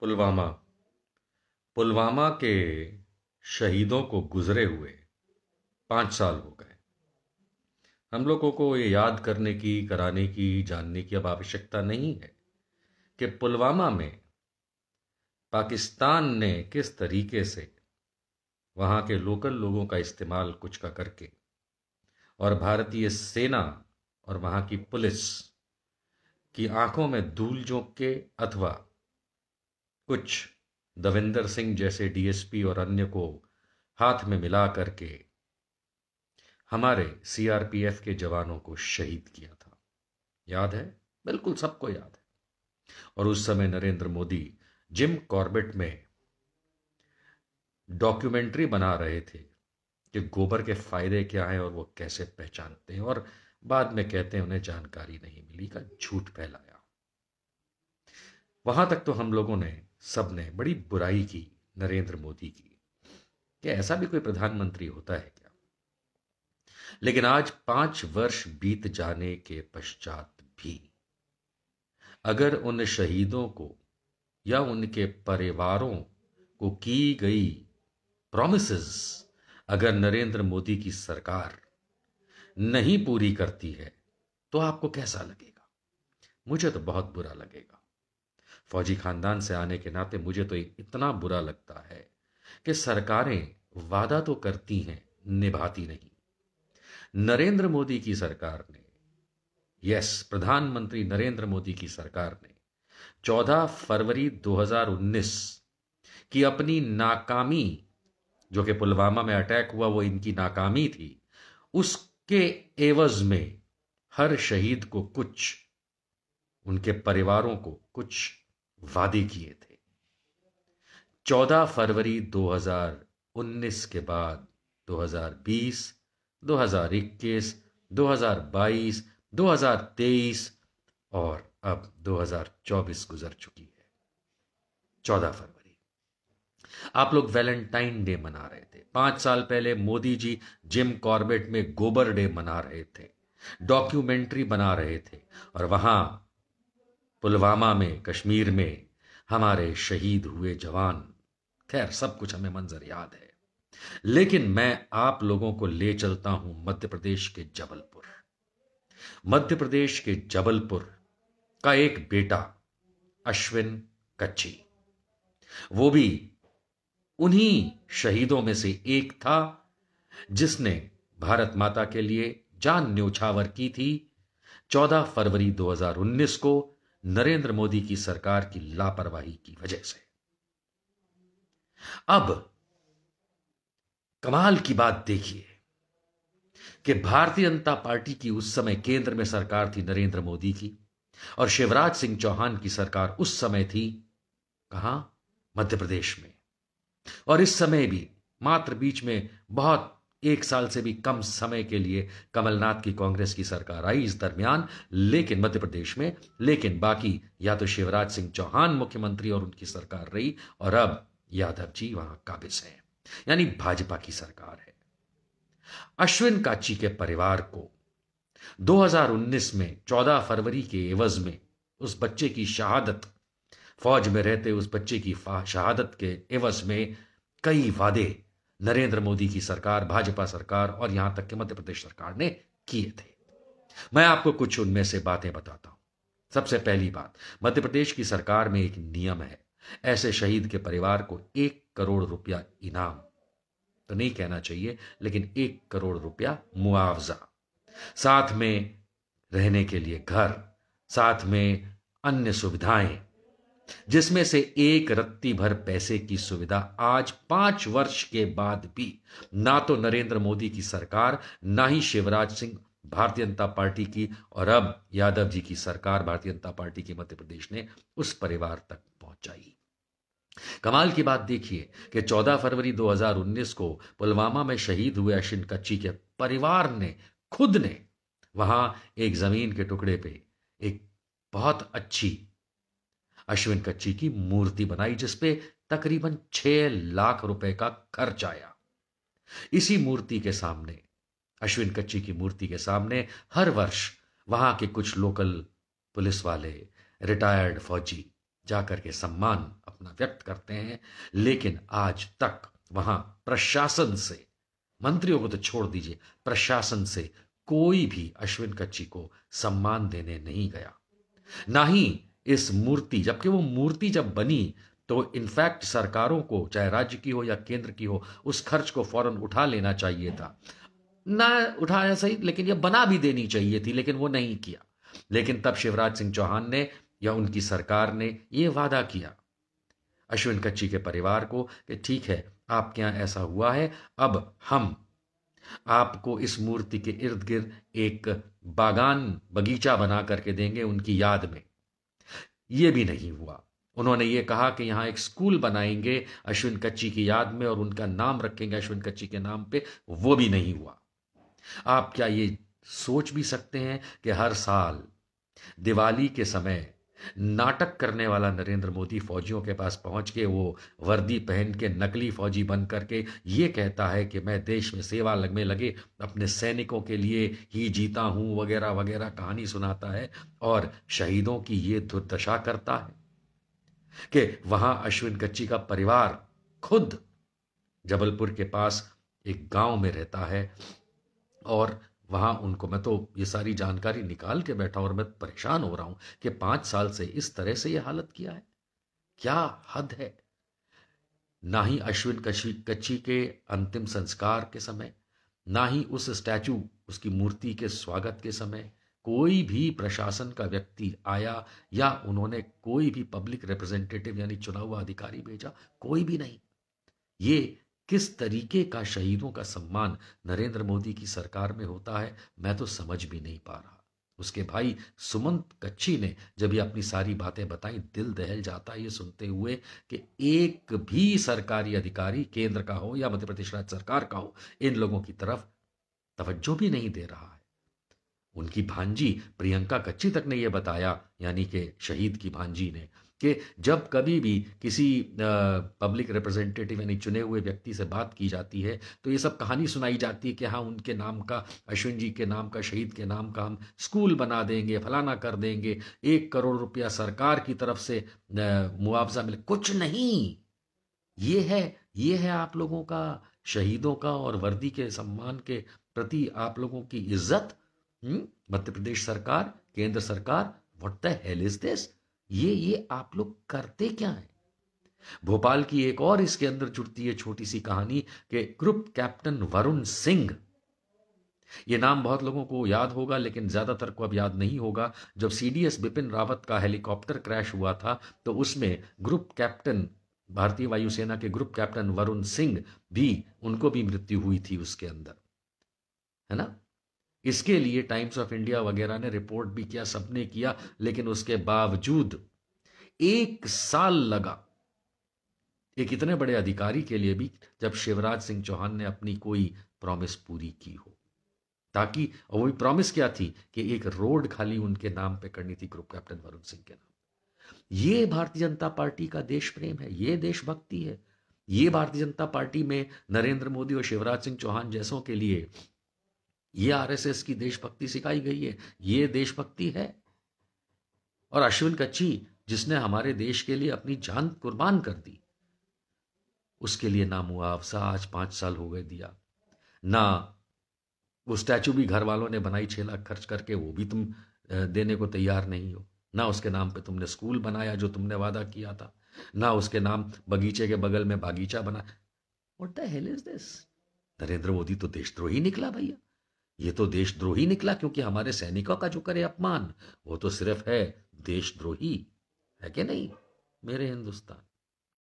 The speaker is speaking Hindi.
पुलवामा पुलवामा के शहीदों को गुजरे हुए पांच साल हो गए हम लोगों को ये याद करने की कराने की जानने की अब आवश्यकता नहीं है कि पुलवामा में पाकिस्तान ने किस तरीके से वहां के लोकल लोगों का इस्तेमाल कुछ का करके और भारतीय सेना और वहां की पुलिस की आंखों में धूल झोंक के अथवा कुछ दविंदर सिंह जैसे डीएसपी और अन्य को हाथ में मिला करके हमारे सीआरपीएफ के जवानों को शहीद किया था याद है बिल्कुल सबको याद है और उस समय नरेंद्र मोदी जिम कॉर्बेट में डॉक्यूमेंट्री बना रहे थे कि गोबर के फायदे क्या हैं और वो कैसे पहचानते हैं और बाद में कहते हैं उन्हें जानकारी नहीं मिली का झूठ फैलाया वहां तक तो हम लोगों ने सब ने बड़ी बुराई की नरेंद्र मोदी की क्या ऐसा भी कोई प्रधानमंत्री होता है क्या लेकिन आज पांच वर्ष बीत जाने के पश्चात भी अगर उन शहीदों को या उनके परिवारों को की गई प्रोमिस अगर नरेंद्र मोदी की सरकार नहीं पूरी करती है तो आपको कैसा लगेगा मुझे तो बहुत बुरा लगेगा फौजी खानदान से आने के नाते मुझे तो इतना बुरा लगता है कि सरकारें वादा तो करती हैं निभाती नहीं नरेंद्र मोदी की सरकार ने यस प्रधानमंत्री नरेंद्र मोदी की सरकार ने 14 फरवरी 2019 की अपनी नाकामी जो कि पुलवामा में अटैक हुआ वो इनकी नाकामी थी उसके एवज में हर शहीद को कुछ उनके परिवारों को कुछ वादे किए थे 14 फरवरी 2019 के बाद 2020, 2021, 2022, 2023 और अब 2024 गुजर चुकी है 14 फरवरी आप लोग वैलेंटाइन डे मना रहे थे पांच साल पहले मोदी जी जिम कॉर्बेट में गोबर डे मना रहे थे डॉक्यूमेंट्री बना रहे थे और वहां पुलवामा में कश्मीर में हमारे शहीद हुए जवान खैर सब कुछ हमें मंजर याद है लेकिन मैं आप लोगों को ले चलता हूं मध्य प्रदेश के जबलपुर मध्य प्रदेश के जबलपुर का एक बेटा अश्विन कच्ची वो भी उन्हीं शहीदों में से एक था जिसने भारत माता के लिए जान न्योछावर की थी 14 फरवरी 2019 को नरेंद्र मोदी की सरकार की लापरवाही की वजह से अब कमाल की बात देखिए कि भारतीय जनता पार्टी की उस समय केंद्र में सरकार थी नरेंद्र मोदी की और शिवराज सिंह चौहान की सरकार उस समय थी कहा मध्य प्रदेश में और इस समय भी मात्र बीच में बहुत एक साल से भी कम समय के लिए कमलनाथ की कांग्रेस की सरकार आई इस दरमियान लेकिन मध्य प्रदेश में लेकिन बाकी या तो शिवराज सिंह चौहान मुख्यमंत्री और उनकी सरकार रही और अब यादव जी वहां काबिज हैं यानी भाजपा की सरकार है अश्विन काची के परिवार को 2019 में 14 फरवरी के एवज में उस बच्चे की शहादत फौज में रहते उस बच्चे की शहादत के एवज में कई वादे नरेंद्र मोदी की सरकार भाजपा सरकार और यहां तक के मध्य प्रदेश सरकार ने किए थे मैं आपको कुछ उनमें से बातें बताता हूं सबसे पहली बात मध्य प्रदेश की सरकार में एक नियम है ऐसे शहीद के परिवार को एक करोड़ रुपया इनाम तो नहीं कहना चाहिए लेकिन एक करोड़ रुपया मुआवजा साथ में रहने के लिए घर साथ में अन्य सुविधाएं जिसमें से एक रत्ती भर पैसे की सुविधा आज पांच वर्ष के बाद भी ना तो नरेंद्र मोदी की सरकार ना ही शिवराज सिंह भारतीय जनता पार्टी की और अब यादव जी की सरकार भारतीय जनता पार्टी की मध्य प्रदेश ने उस परिवार तक पहुंचाई कमाल की बात देखिए कि 14 फरवरी 2019 को पुलवामा में शहीद हुए अशिन कच्ची के परिवार ने खुद ने वहां एक जमीन के टुकड़े पे एक बहुत अच्छी अश्विन कच्ची की मूर्ति बनाई जिसपे तकरीबन छह लाख रुपए का खर्च आया इसी मूर्ति के सामने अश्विन कच्ची की मूर्ति के सामने हर वर्ष वहां के कुछ लोकल पुलिस वाले रिटायर्ड फौजी जाकर के सम्मान अपना व्यक्त करते हैं लेकिन आज तक वहां प्रशासन से मंत्रियों को तो छोड़ दीजिए प्रशासन से कोई भी अश्विन कच्ची को सम्मान देने नहीं गया ना ही इस मूर्ति जबकि वो मूर्ति जब बनी तो इनफैक्ट सरकारों को चाहे राज्य की हो या केंद्र की हो उस खर्च को फौरन उठा लेना चाहिए था ना उठाया सही लेकिन ये बना भी देनी चाहिए थी लेकिन वो नहीं किया लेकिन तब शिवराज सिंह चौहान ने या उनकी सरकार ने ये वादा किया अश्विन कच्ची के परिवार को कि ठीक है आपके यहाँ ऐसा हुआ है अब हम आपको इस मूर्ति के इर्द गिर्द एक बागान बगीचा बना करके देंगे उनकी याद में ये भी नहीं हुआ उन्होंने ये कहा कि यहाँ एक स्कूल बनाएंगे अश्विन कच्ची की याद में और उनका नाम रखेंगे अश्विन कच्ची के नाम पे वो भी नहीं हुआ आप क्या ये सोच भी सकते हैं कि हर साल दिवाली के समय नाटक करने वाला नरेंद्र मोदी फौजियों के पास पहुंच के वो वर्दी पहन के नकली फौजी बन करके ये कहता है कि मैं देश में सेवा लगने लगे अपने सैनिकों के लिए ही जीता हूं वगैरह वगैरह कहानी सुनाता है और शहीदों की ये दुर्दशा करता है कि वहां अश्विन कच्ची का परिवार खुद जबलपुर के पास एक गांव में रहता है और वहां उनको मैं तो ये सारी जानकारी निकाल के बैठा और मैं परेशान हो रहा हूं कि पांच साल से इस तरह से यह हालत किया है क्या हद है ना ही अश्विन कशी कच्ची के अंतिम संस्कार के समय ना ही उस स्टैचू उसकी मूर्ति के स्वागत के समय कोई भी प्रशासन का व्यक्ति आया या उन्होंने कोई भी पब्लिक रिप्रेजेंटेटिव यानी चुना हुआ अधिकारी भेजा कोई भी नहीं ये किस तरीके का शहीदों का सम्मान नरेंद्र मोदी की सरकार में होता है मैं तो समझ भी नहीं पा रहा उसके भाई सुमंत कच्ची ने जब ये अपनी सारी बातें बताई दिल दहल जाता ये सुनते हुए कि एक भी सरकारी अधिकारी केंद्र का हो या मध्य प्रदेश राज्य सरकार का हो इन लोगों की तरफ तवज्जो भी नहीं दे रहा है उनकी भांजी प्रियंका कच्ची तक ने यह बताया यानी कि शहीद की भांजी ने कि जब कभी भी किसी पब्लिक रिप्रेजेंटेटिव यानी चुने हुए व्यक्ति से बात की जाती है तो ये सब कहानी सुनाई जाती है कि हाँ उनके नाम का अश्विन जी के नाम का शहीद के नाम का हम स्कूल बना देंगे फलाना कर देंगे एक करोड़ रुपया सरकार की तरफ से मुआवजा मिले कुछ नहीं ये है ये है आप लोगों का शहीदों का और वर्दी के सम्मान के प्रति आप लोगों की इज्जत हम्म, मध्य प्रदेश सरकार केंद्र सरकार what the hell is this ये ये आप लोग करते क्या है भोपाल की एक और इसके अंदर जुड़ती है छोटी सी कहानी के ग्रुप कैप्टन वरुण सिंह ये नाम बहुत लोगों को याद होगा लेकिन ज्यादातर को अब याद नहीं होगा जब सीडीएस बिपिन रावत का हेलीकॉप्टर क्रैश हुआ था तो उसमें ग्रुप कैप्टन भारतीय वायुसेना के ग्रुप कैप्टन वरुण सिंह भी उनको भी मृत्यु हुई थी उसके अंदर है ना इसके लिए टाइम्स ऑफ इंडिया वगैरह ने रिपोर्ट भी किया सबने किया लेकिन उसके बावजूद एक साल लगा एक इतने बड़े अधिकारी के लिए भी जब शिवराज सिंह चौहान ने अपनी कोई प्रॉमिस पूरी की हो ताकि वो भी प्रॉमिस क्या थी कि एक रोड खाली उनके नाम पे करनी थी ग्रुप कैप्टन वरुण सिंह के नाम ये भारतीय जनता पार्टी का देश प्रेम है ये देशभक्ति है ये भारतीय जनता पार्टी में नरेंद्र मोदी और शिवराज सिंह चौहान जैसों के लिए ये आरएसएस की देशभक्ति सिखाई गई है ये देशभक्ति है और अश्विन कच्ची जिसने हमारे देश के लिए अपनी जान कुर्बान कर दी उसके लिए नाम मुआवजा आज पांच साल हो गए दिया ना वो स्टैचू भी घर वालों ने बनाई छह लाख खर्च करके वो भी तुम देने को तैयार नहीं हो ना उसके नाम पे तुमने स्कूल बनाया जो तुमने वादा किया था ना उसके नाम बगीचे के बगल में बागीचा बना what the hell is this Narendra Modi तो देशद्रोही निकला भैया ये तो देशद्रोही निकला क्योंकि हमारे सैनिकों का जो करे अपमान वो तो सिर्फ है देशद्रोही है कि नहीं मेरे हिंदुस्तान